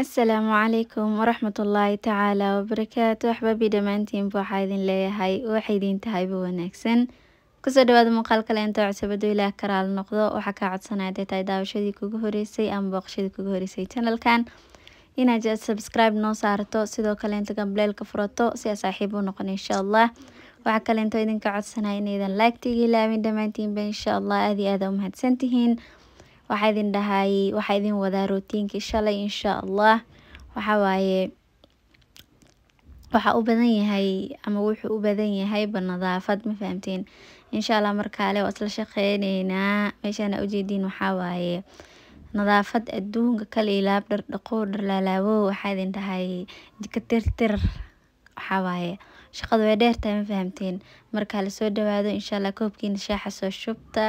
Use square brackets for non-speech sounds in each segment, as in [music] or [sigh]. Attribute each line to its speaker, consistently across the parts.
Speaker 1: asalaamu calaykum waraxmatullaahi tacaala wabarakaatu axbaabii dhammaantiinba waxaa idin leeyahay waxay idiin tahayba wanaagsan kusoo dhawaada muuqaal kale inta codsabado ilaah karaal noqdo waxaa kaa codsanaya haday daawashadii kugu horeysay ama booqashadii kugu horeysay channelkan inaad subscribe noo saarto sidoo kale inta gambleelka furato si saaxiib u noqon insha allah waxaa kaleinto idinka codsanaya inaydan laagta iga dhammaantiinba insha allah aad iyo aada u mahadsantihiin waxaa idin dhahaayey waxaa idin wadaa rootiinkii shalay insha allah waxawaaye waxaa u badan yahay ama wuxuu u badan yahayba nadaafad ma fahamteen insha allah markaale waa isla shaqeyneynaa meeshaan aa ujeediin waxaa waaye nadaafad adduunka kala ilaab dhardhaqow dharlaalaawo waxaa idin dhahay jika tirtir waxaa waaye shaqadu way dheertahay ma fahamteen markaa lasoo dhawaado insha allah koobkiina shaaxa soo shubta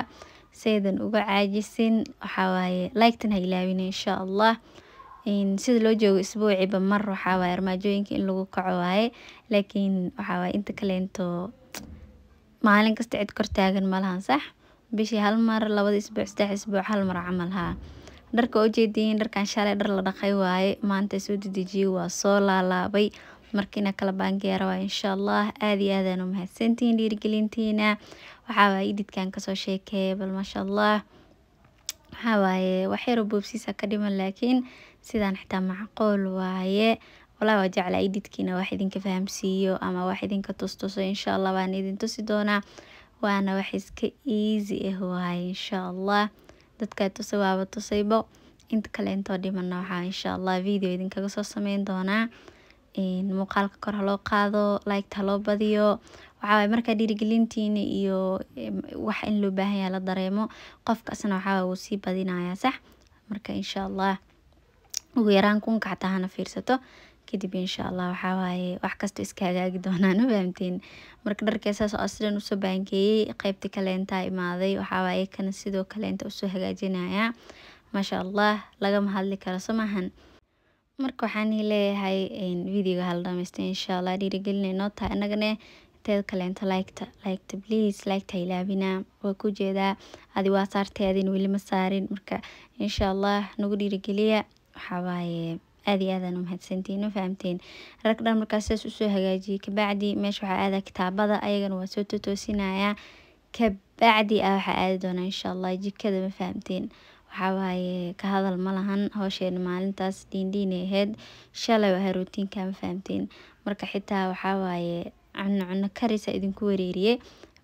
Speaker 1: saydan uga caajisin waxaawaaye waaye laygtan ha ilaawin insha allah sida loo joogo isbuuciba mar waxaa waaye armaajooyinka in lagu kaco waaye laakiin waxaa inta kaleento maalin kasta cid kor taagan malahan sax bishii hal mar labada isbuuc saddex isbuuc hal mar camal haa dharka oo jeediyin dharkan shalay dhar la dhaqay waaye maanta soo dedejiyey waa soo laalaabay markiina kala baangeera waaye insha allah aada iyo aadaan u mahadsantihiin dhiirigelintiina waxaa waaye ididkan kasoo sheekeeye bal maasha allah waxaa waxyaro boobsiisa ah ka dhiman laakiin sidaan xitaa macquul waaye walaa waa jeclaa ididkiina wax idinka fahamsiiyo ama wax idinka tustuso insha allah waan idin tusi doonaa waana wax iska easy ah waaye insha allah dadkaa tusa waaba tusaybo inta kale intoo dhimanna waxaa insha allah video idinkaga soo sameyn doonaa muuqaalka kor haloo qaado liked haloo badiyo waxaa markaa dhiirigelintiina iyo wax in loo baahanyaa la dareemo qofkaasna waxaa wuu sii badinayaa sax marka insha allah ugu yaraan kunka xataa hana fiirsato kadib insha allah waxaa wax kastoo iska doonaan ma fahamteen marka dharkee saas oo sidan usoo baankeeyey qeybta kaleentaa imaaday waxaa kana sidoo kaleenta usoo hagaajinayaa maasha allah lagama hadli karo somahan marka waxaan leeyahay videoga hal dhamaystay insha allah dhiirigelinay noo tahay annagane teeda kaleento laygta laygta bliis laygta ilaabina waa ku jeedaa adi waa saarteedin weli ma saarin marka insha allah nagu dhiirigeliya waxawaaye aad iyo aadaan umahadsantiin fahamteen rag dhan markaas sidaas usoo hagaajiyey kabacdi meesha waxaa aadaa kitaabada ayagana waa soo totoosinayaa kabacdi ah waxaa aadi doonaa insha allah jikada ma fahamteen waxawaaye ka hadal ma lahan maalintaas dhiindhiinay ahayd shalay waa harotiinka ma fahamteen marka xitaa waxawaaye cuno cuno karis idinku wareeriye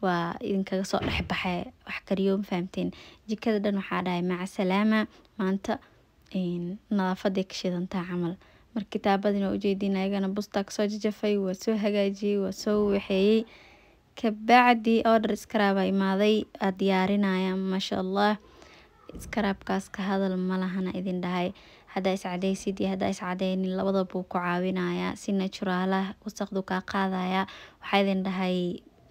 Speaker 1: waa idinkaga soo dhexbaxay wax kariyo ma fahamteen jikada dhan waxaa dhahay macasalaama maanta nadaafaday kashidantaa camal mar kitaabadina ujeediin ayagana bustaa kasoo jajafay waa soo hagaajiyey waa soo waxeeyey kabacdi order iskaraaba imaaday aa diyaarinaya maasha allah iskaraabkaas ka hadal malahana idin dhahay hadaa iscadaysid iyo hadaa iscadaynin labadaba buu ku caawinayaa si naturaalah wasaqduu kaa qaadayaa waxaa idin dhahay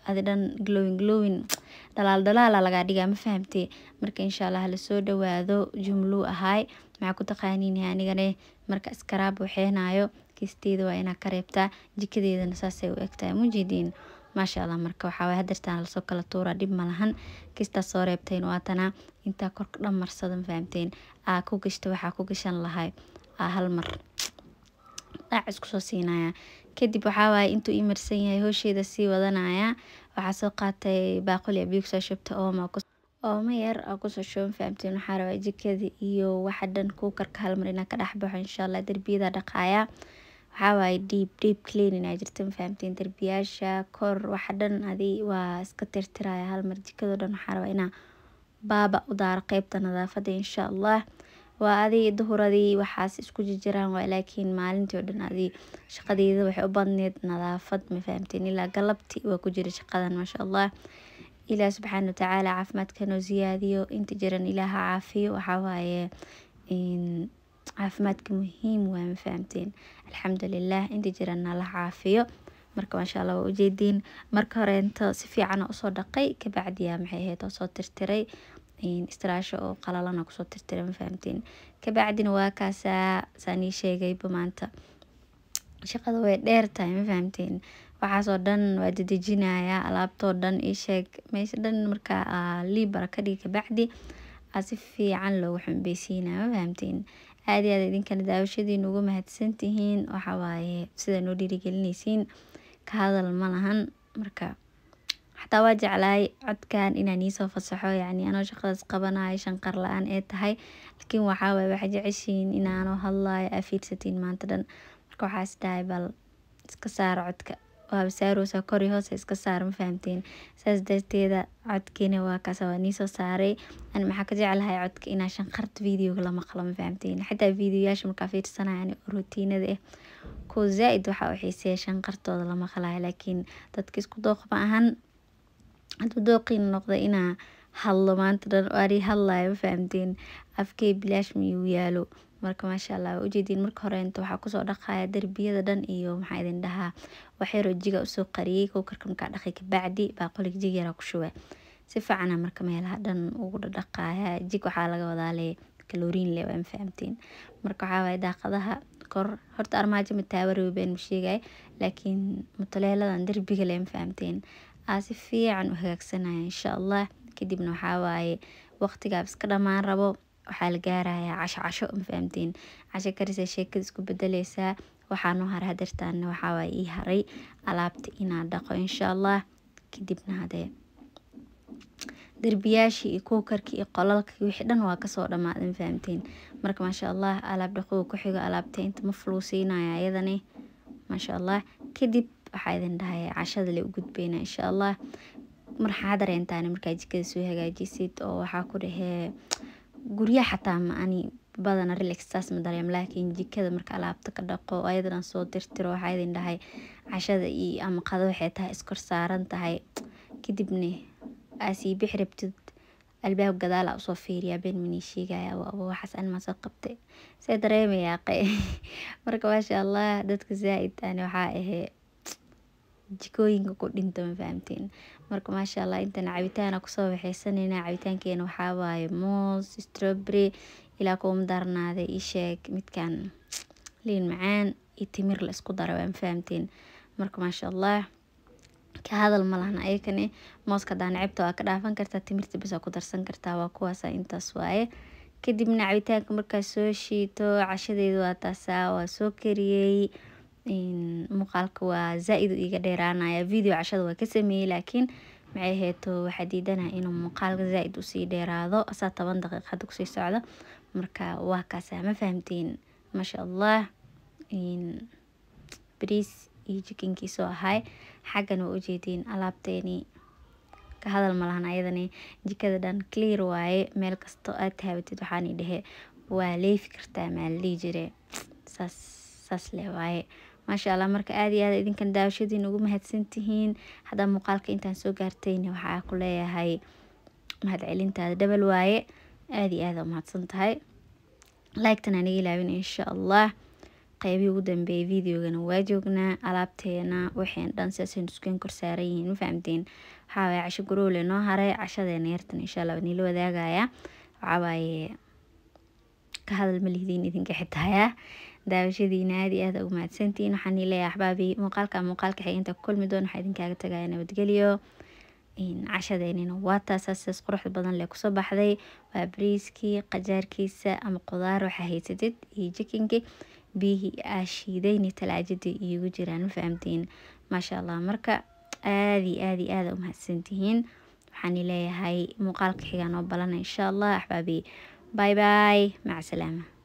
Speaker 1: adi dhan glowin glowin dhalaal dhalaala lagaa dhigaa ma fahamtee marka insha allah lasoo dhawaado jumluu ahaay maxaa ku taqaaniin anigane marka iskaraab waxeenaayo kiisteeda waa inaa ka reebtaa jikadeedana saasay u egtahay mujidiin maasha allah marka waxaa waay lasoo kala tuura dhib malahan kistaa soo reebteen waatanaa intaa korka dhammarsadan fahamteen aa ku gashta waxaa ku gashan lahay aa hal mar [tsk] dhaac isku soo siinaya kadib waxaa intuu ii marsan yahay hoosheeda sii wadanaya waxaa soo qaatay baaquli abiyu kusoo shubta ooma ooma yar aa kusoo shuban fahamteen waxaa rabaa jikada iyo waxa dhan kuukarka halmar inaa ka dhex baxo insha allah derbiyada dhaqaaya waxawaaye dhiib dhiib cleanin aa jirta mafahamteen darbiyaasha kor waxa dhan adi waa iska tirtiraya halmar jikado dhan waxaa rabaa inaa baaba u daaro qeybta nadaafada insha allah waa adi duhuradii waxaas isku jirjiraan waa laakiin maalintii oo dhan adi shaqadeeda waxay u badneyd nadaafad mafahamteen ilaa galabtii waa ku jira shaqadan maasha allah ilaah subxaana watacaala caafimaadkanoo noo siyaadiyo inta jiran ilaaha caafiyo waxawaaye caafimaadka muhiim waa ma fahamteen alxamdulilah inta jira nala caafiyo marka maasha allah waa ujeediin marka horeento si fiican usoo dhaqay kabacdiya maxay ahayd oo soo tirtiray istiraasha oo qalalana kusoo tirtiray ma fahamteen kabacdina waa kaasaa saan ii sheegayba maanta shaqada way dheer tahay ma fahamteen waxaasoo dhan waa dadejinayaa alaabtoo dhan ii sheeg meesha dhan markaa ah, liibara ka dhigi kabacdi si fiican loogu xumbaysiinaa ma fahamteen aada iyo aad idinkana daawashadiina ugu mahadsantihiin waxa waaye sidaa noo dhiirigelinaysiin ka hadal ma lahan marka xataa waa jeclaay codkan inaan iisoo fasaxo yacni anoo shaqadaas qabanayo shanqar la-aan ee tahay laakiin waxaa waaye waxaa jeceshihiin inaanoo hadlaayo aa fiirsatiin maanta dhan marka waxaas dhahay bal iska saara codka habsaarosa kor iyo hoos iska saar ma fahamteen saas darteeda codkeena waa kaas nii soo saaray an maxaa ka jeclahay codka inaa shanqart videoga la maqlo ma fahamteen xitaa videoyaasha markaa fiirsanayaan rutiinada ah eh. kuwa zaa-id waxaa u xiiseeya shanqartooda la maqlayo laakiin dadka isku dooqba ahaan hadduu dooqiina noqda inaa hadlo maanta dhan ari hadlayo ma fahamteen afkee bilaash miyuu yaalo marka maasha allah waa ujeediin marka horeenta waxaa kusoo dhaqaya darbiyada dhan iyo maxaa idin dhahaa waxyaroo jiga usoo qariyey kow karka markaa dhaqay kabacdi baa qolig jig yaraa ku shubay si fiicana marka meelaha dhan ugu dhaqaya jig waxaa laga wadaa kaloriin le waa fahamtiin marka waxaa daaqadaha kor horta armaajo mataawareweban masheegay laakiin mutaleeladan derbiga le fahamteen aa si fiican u hagaagsanaya insha allah kadibna waxaa waqtigaab iska dhammaan rabo waxaa la gaarayaa casho casho mafahamtiin fahamtiin casho karisee sheekada isku bedeleysaa waxaanu hara hadeertaana waxaawaa ii haray alaabta inaa dhaqo insha allah kadibna hadee derbiyaashii iyo kuwa iyo qolalkii wixii dhan waa kasoo dhamaaday ma marka maasha allah alaab dhaqowa ku alaabta inta ma fuluusiinaya ayadani maasha allah kadib waxaa idin dhahaya cashada la u insha allah marxaa dareentaani markaa jikada soo hagaajisid oo waxaa ku dhahee guryaha xataa maani badana relax saas ma dareemo laakiin jikada marka alaabta ka dhaqo ayadan soo tirtiro waxaa dhahay cashada iyo ama qado waxay tahay iskor saaran tahay kadibna aa sii bixi rabtid albaab gadaala ah usoo fiiriyaa been mani sheegaya waxaas animaa soo qabtay see dareemayaa [laughs] marka maasha allah dadka zaa-id ani waxaa ahee jikooyinka ku dhinta ma fahamteen marka maasha allah intana cabitaana kusoo waxeysanayna cabitaankeena waxaa waaye moos strawberry ilaa kuma darnaada ii sheeg midkan liin macaan iyo timir la isku dara waa ma fahamteen marka maasha allah ka hadal ma lahan mooska hadaa necebta waa ka dhaafan kartaa timirta bes waa ku darsan kartaa waa kuwaasa intaas waaye kadibna cabitaanka markaa soo shiito cashadeedu waa taasaa waa soo kariyey muuqaalka waa zaa-id iga dheeraanaya video cashada waa ka sameeyey laakiin maxay aheeto waxaa diidanaha inuu muuqaalka zaa-id usii dheeraado asaa toban daqiiq kusii socdo marka waa kaasa ma fahamtiin maasha allah bariis iyo jikinkiisoo ahay xaggan waa ujeediin alaabteeni ka hadal malahan ayadani jikada dhan clear waaye meel kasto aad taabatid waxaani dhehe waa leefi kartaa maa la jire saas saas le waaye maasha allah marka aad iyo aad idinkan daawashadiin ugu mahadsantihiin haddaa muuqaalka intaan soo gaartayna waxaa ku leeyahay mahadcelintaada dhabal waaye aada iyo aada umahadsan tahay laigtan aniga ilaabin insha allah qeybii ugu dambeeyay videogana waa joognaa alaabteena waxeen dhan sidaasaynu iskeen korsaaran yihiin ma fahamteen waxaa casho garowle noo haray cashadeena yartan insha allah niila wadaagaya waxaa ka hadal ma idinka xitaayaa daawashadiina aad iyo aad ugu mahadsantiin waxaan leeyahay axbaabi muuqaalka muuqaalka xigeenka kulmi doon waxaa idinkaaga tagaya nabadgelyo cashadeynina waa taasaa sidaas quruxda badan lee kusoo baxday waa bariiskii qajaarkiisa ama qudaar waxaa haysatid iyo jikinkii biyihii aashiidayni talaajadii iigu jiraan ma fahamtiin maasha allah marka aada iyo aada iyo waxaan leeyahay muuqaalka xigaa noo balana insha allah axbaabi bye bye mac salaama